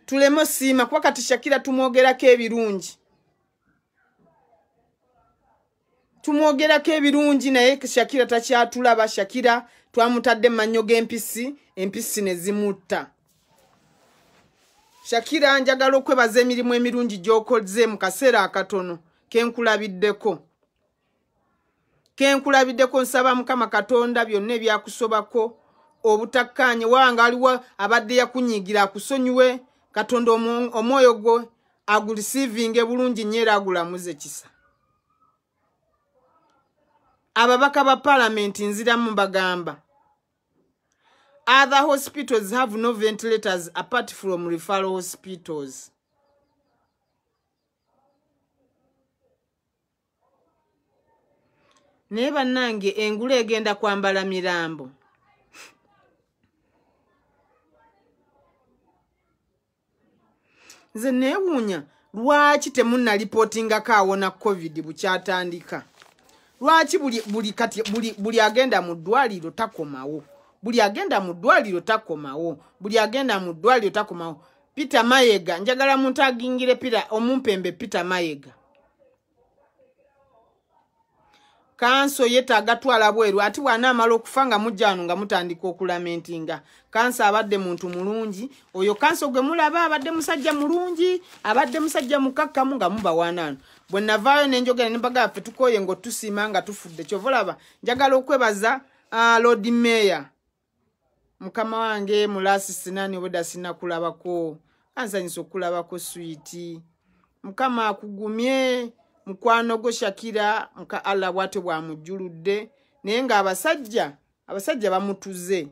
tuleme osiima kuba kati shakira tumwogerako ebirungi tumwogerako ebirungi naye shakira takyatulaba shakira twamutadde mu mannyo g'empisi empisi ne zimutta shakira njagala okwebaza emirimu emirungi gy'okoze mu kaseera akatono kenkulabiddeko kenkulabiddeko nsaba mukama katonda byonna ebyakusobako obutakkaanye wanga aliwo abadde yakunyiigira akusonyiwe katonda omwoyo gwo agulisiivinge bulungi nnyo era agulamuze kisa ababaka ba palamenti nziramu mbagamba other hospitals have no ventilators apart from referral hospitals. Naye bannange engula egenda kwambala mirambo. Nze neewuunya lwaki temunnalipootingako awona covid bukyatandika. Lwaki buli, buli, buli agenda mu ddwaliro takomawo. buli agenda mu ddwaliro takomawo buli agenda mu ddwaliro takomawo pete mayega njagala muntu agingire pita omumpembe pete mayega kanso yetaaga twala bweru ati bwana amala okufa nga mujja wano nga mutandika okulamentinga kanso abadde muntu mulungi oyo kanso gwe mulaba abadde musajja mulungi abadde musajja mukakkamu nga mubawanano bwenavaayo nenjogera nebagaba fe tukoye nga otusiima nga tufudde kyova olaba njagala okwebaza uh, lord mayor mukama wange mulaasi sinaani obwedda sina kulabako ansanyisa okulabako switi mukama akugumye mukwano gwo shakira muka allah bwate bwamujuludde naye ngaabasajja abasajja bamutuze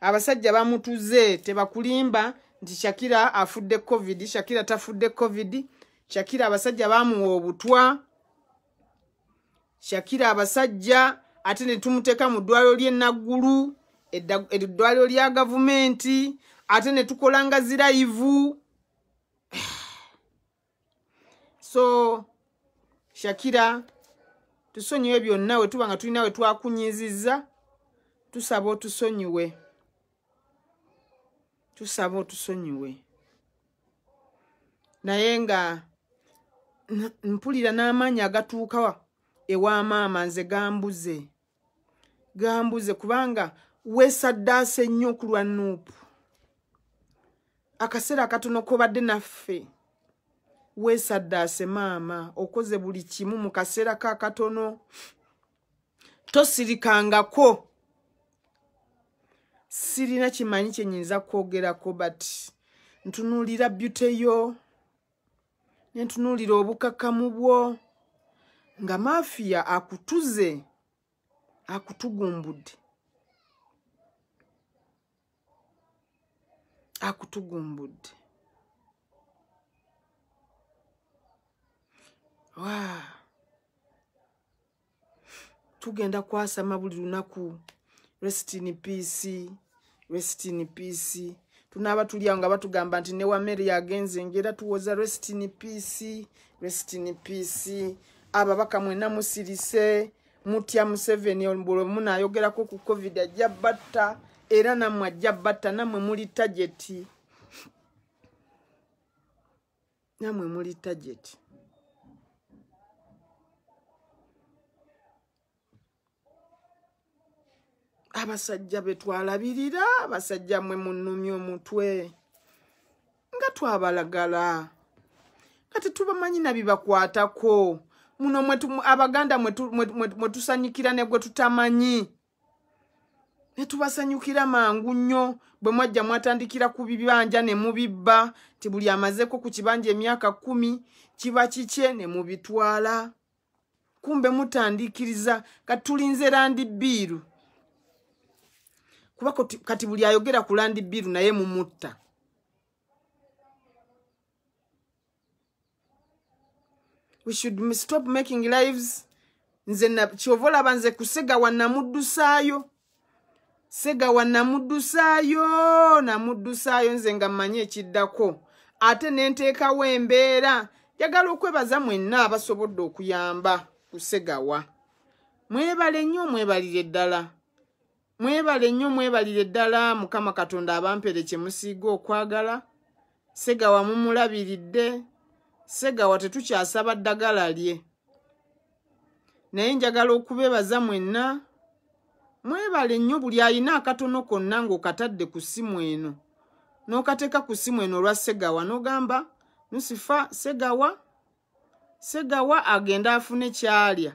abasajja bamutuze tebakulimba nti shakira afudde covid shakira tafudde covid shakira abasajja bamuwa obutwa shakira abasajja ate netumuteeka mu ddwaliro lyenaggulu eddwaliro lya gavumenti ate ne tukola nga zirayivu so shakira tusonyiwe byonna we tuba nga tulina we twakunyiziza tusaba otusonyiwe tusaba otusonyiwe naye nga mpulira n'amaanyi agatuukawa ewa maama nze gambuze gambuze kubanga weesaddaase nnyo ku lwa nuupu akaseera akatono kobadde naffe weesaddaase maama okoze buli kimu mu kaseera kakatono tosirikangako sirina kimanyi kyenyinza kwogerako but ntunuulira byuteyo ne ntunuulira obukakamu bwo nga maafiya akutuze akutugumbudde akutugumbudde wa tugenda kwasama buli lunaku restin peace restin peace tunaaba tuliawo nga batugamba nti ne wameri yagenze ngaera tuwoza restin peace restin peace ababaka mwena musirise mutya museveni buli omunaayogerako ku covid ajja batta era nammwe ajja batta nammwe muli tageti nammwe muli tageti abasajja betwalabirira abasajja mmwe munumya omutwe nga twabalagala nga tetubamanyi nabibakwatako muno abaganda mwetusanyikira negwe tutamanyi mwetu, mwetu, mwetu, mwetu, mwetu, mwetu, mwetu, mwetu, ne tubasanyukira mangu nnyo bwe mwajja mwatandikira ku bibanja ne mubibba ti buli amazeeko ku kibanja emyaka kkumi kiba kikye ne mubitwala kumbe mutandikiriza katulinze landi biiru kuba kati buli ayogera ku landi biiru naye mumutta we should stop making lives nze kyova olaba nze kusega wannamuddusaayo segawa namuddusaayo namuddusaayo nze nga mmanyi ekiddako ate nenteekawo embeera njagala okwebaza mwenna abasobodde okuyamba ku segawa mwebale nnyo omwebalire ddala mwebale nnyo omwebalire ddala mukama katonda abampere kye musiiga okwagala segawa mumulabiridde segawa tetukyasaba ddagala lye naye njagala okubebaza mwenna mwebale nnyo buli ayina akatono konna ng'okatadde ku ssimu eno n'okateeka ku ssimu eno olwa segawa n'ogamba lusifa segawa segawa agenda afune kyalya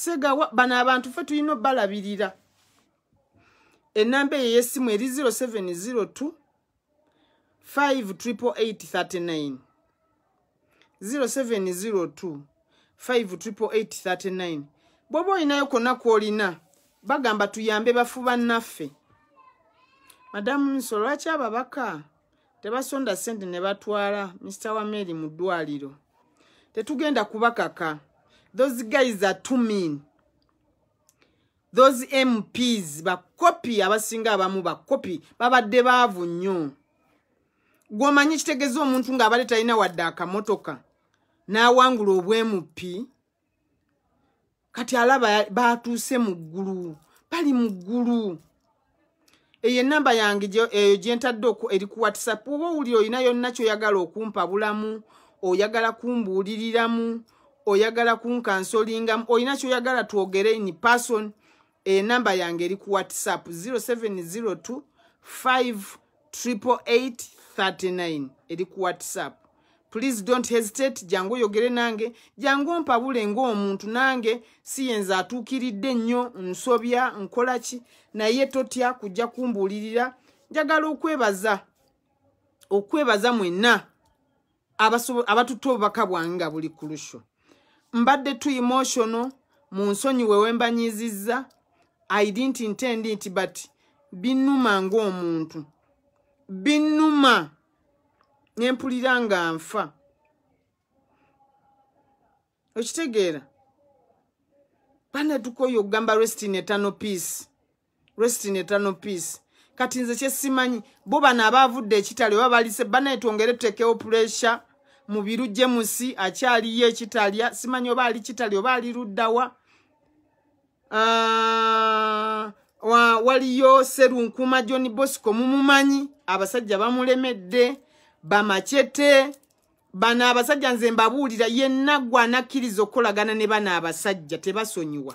segawa bano abantu ffe tulina obbalabirira ennamba eyeyessimu eri 0702 5 38 39 0702 5 38 39 bw'oba olinayo konna kwolina bagamba tuyambe bafuba naffe madamu nso lwaki ababaka tebasonda ssente ne batwala mr wameri mu ddwaliro tetugenda kubakaka those guys are too mean those mps bakopi abasinga abamu bakopi babadde baavu nnyo gwomanyi ekitegeeza omuntu ng'abadde talina wadde akamotoka n'awangula obwemupi kati alaba batuuse mu ggulu bali mu ggulu eyo enamba yange eyo gyentadde eri ku whatsapp oba owulira olina yonna kyoyagala okumpa bulamu oyagala kumbuuliriramu oyagala kunkansolingamu olina kyoyagala twogere ini person enamba yange eri ku whatsapp 0702 5 888 39 eri ku whatsapp please don't hesitate jangu oyogere nange jangu ompabule ng'omuntu nange siyenza atuukiridde nnyo nsobya nkola ki naye totya kujja kumbuulirira njagala okwebaza okwebaza mwenna abatutte obubaka bwange nga buli ku lusho mbadde tu emotional mu nsonyi wewe mbanyiziza i didn't intend it but binuma ng'omuntu binuma nempulira nga nfa okitegeera bana tukoyo okugamba restin etano piece restin etano piece kati nze kyesimanyi bo bano abaavudde ekitali oba balise banaye twongere tutekewo puresure mu biru gye musi akyaliyo ekitalya simanyi oba ali kitali oba ali luddawa waliyo serunkuma john bosco mumumanyi abasajja bamulemedde bamakete bano abasajja nze mbabuulira yenna gwe anakkiriza okukolagana ne bano abasajja tebasonyiwa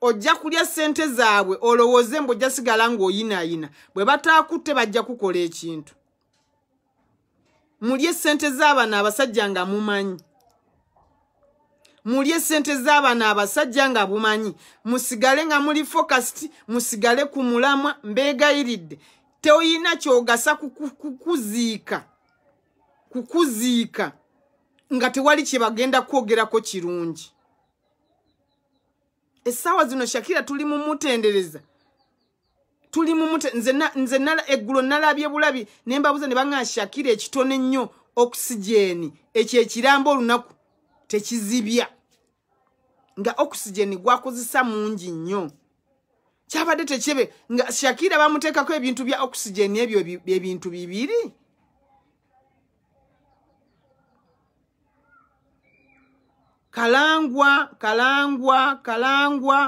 ojja kulya ssente zaabwe olowooze mbu ojja sigala ng'oyinayina bwe bataakutte bajja kukola ekintu mulye ssente z'abano abasajja nga mumanyi mulye ssente z'abano abasajja nga bumanyi musigale nga muli focast musigale ku mulamwa mbeegayiridde toyina kyogasa kukuziika kukuziika nga tewali kyebagenda kwogerako kirungi essaawa zino shakira tuli mumutendereza tuli mumute nze eggulo nalabye bulabi nembabuza ne baŋa shakira ekitone ennyo okisigeni ekyo ekiramba olunaku tekizibya nga okisigeni gwakozesa mungi nnyo kyabadde tekibe nga shakira bamuteekako ebintu bya okisigeni ebyo ebintu bibiri kalangwa kalangwa kalangwa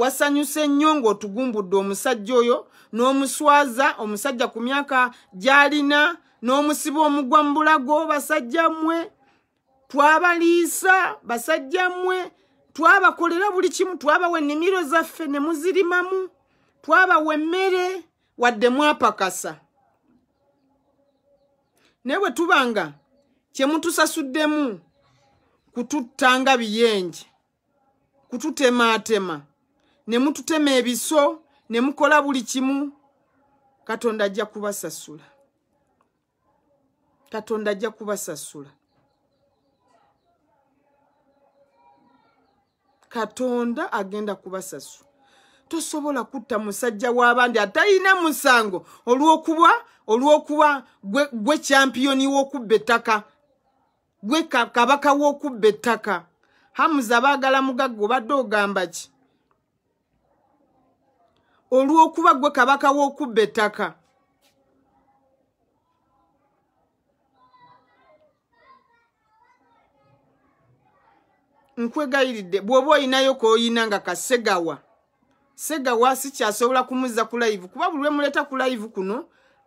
wasanyuse nnyo ng'otugumbudde omusajja oyo n'omuswaza omusajja ku myaka gy'alina n'omusiba omugwa mu bulago basajja mmwe twabaliisa basajja mmwe twabakolera buli kimu twabawa ennimiro zaffe ne muzirimamu twabawa emmere wadde mwapakasa naye bwe tubanga kye mutusasuddemu kututtanga biyenje kututemaatema ne mututema ebiso ne mukola buli kimu katonda ajja kubasasula katonda ajja kubasasula katonda agenda kubasasu tosobola kutta musajja w'abandi atalina musango olwokuba olw'okuba gwe kyampiyoni w'okubba ettaka gwe kabaka w'okubba ettaka hamuza baagala mugagga obadde ogamba ki olw'okuba gwe kabaka w'okubba ettaka nkwegayiridde bw'oba oyinayo kooyina nga kasegawa segawa sikyasobola kumuzza ku live kuba buli lwemuleeta ku live kuno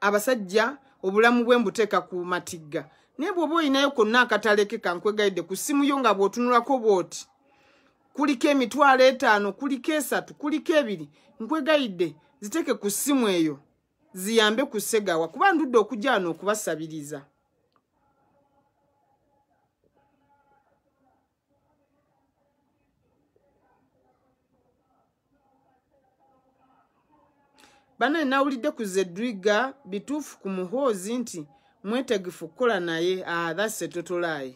abasajja obulamu bwe mbuteeka ku matigga naye bw'oba oyinayo konna akataleke kankwegayiridde ku simuyo nga bw'otunulako bw'oti kuliko emitwalo etaano kuliko esatu kuliko ebiri nkwegayidde ziteeke ku simu eyo ziyambe ku segawa kuba ndudde okujja ano okubasabiriza banane nawulidde ku zedwiga bituufu ku muhoozi nti mwetegefu kukola naye athase ah, totolaye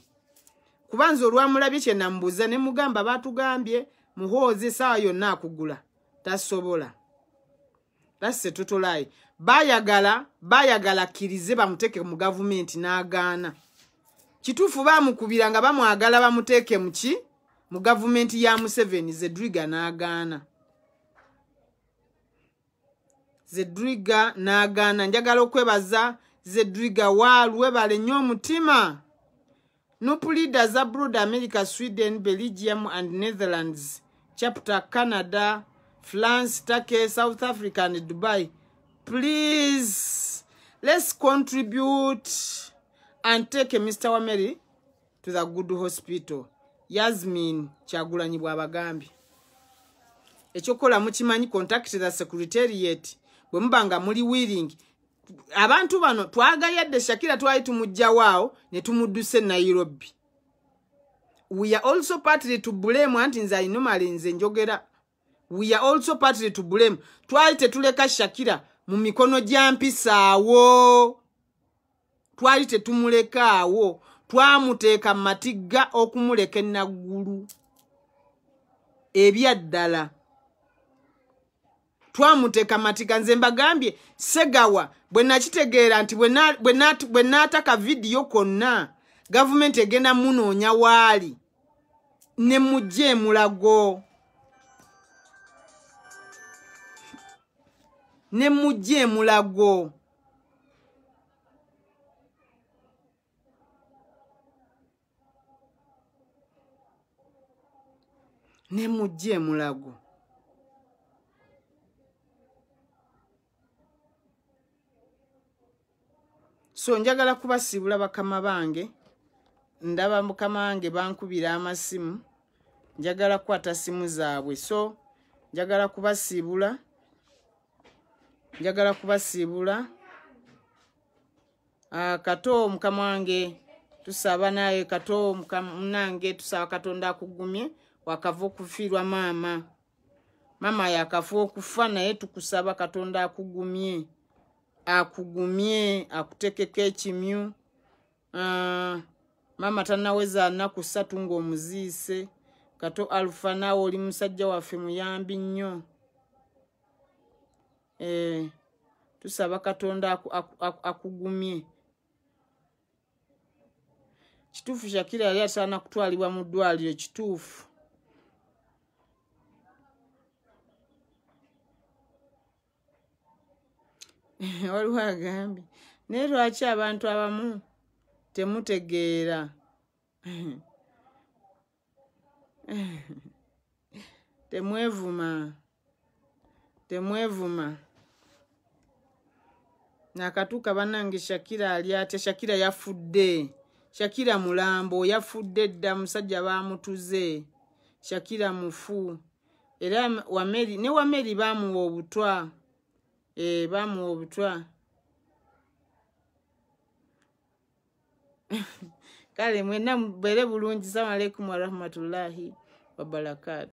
kuba nze olwamulabye kye namubuuza ne mugamba baatugambye muhoozi esaawa yonna akugula tasobola thase totolaye bayagala bayagala akkirize bamuteeke mu gavumenti n'agaana kituufu baamukubira nga bamwagala bamuteeke muki mu gavumenti ya museveni zedwiga n'agaana na zedriga n'agaana njagala okwebaza zedriga walwebale nnyo omutima nupulida za brood america sweden belgium and netherlands chapter canada france turkey south africa and dubai please let's contribute and take mr wamery to the good hospital yasmin kyagulanyibwa abagambye ekyokukola mukimanyi contact the secretariat bwe muba nga muli wiring abantu bano twagaya dde shakira twali tumugjawaawo ne tumudduse nairobi we are also partly to blame anti nze ainumale nze njogera we are also partly to blame twali tetuleka shakira mu mikono gya mpisaawo twali tetumuleka awo twamuteeka mu matigga okumuleka ennaggulu ebyaddala twamuteka matika nze mbagambye segawa bwe nakitegeera nti bwe nataka vidiyo konna gavumenti egenda munoonya waali ne mujja emulago ne mujja emulago ne mujja emulago so njagala kubasibula bakama bange ndaba mukama wange bankubira amasimu njagala kukwata simu zaabwe so njagala kubasibula njagala kubasibula uh, kato mukama wange tusaba naye kato munange tusaba katonda akugumye wakava okufiirwa maama maama yakafa okufa naye tukusaba katonda akugumye akugumye akutekeko ekimyu ah, maama tanaweza nnaku ssatu ng'omuziise kato alfa naawe oli musajja waffe muyambi nnyo eh, tusaba katonda akugumye kituufu shakira yali atana kutwalibwa mu ddwaliro ekituufu waliwo agambye naye lwaki abantu abamu temutegeera temwevuma temwevuma nakatuuka bannange shakira ali atya shakira yafudde shakira mulambo yafudde dda musajja bamutuze shakira mufu era wameri ne wameri bamuwa obutwa eba mu obutwa kale mwena mubere bulungi salamu aleikum warahmatullahi wabarakatu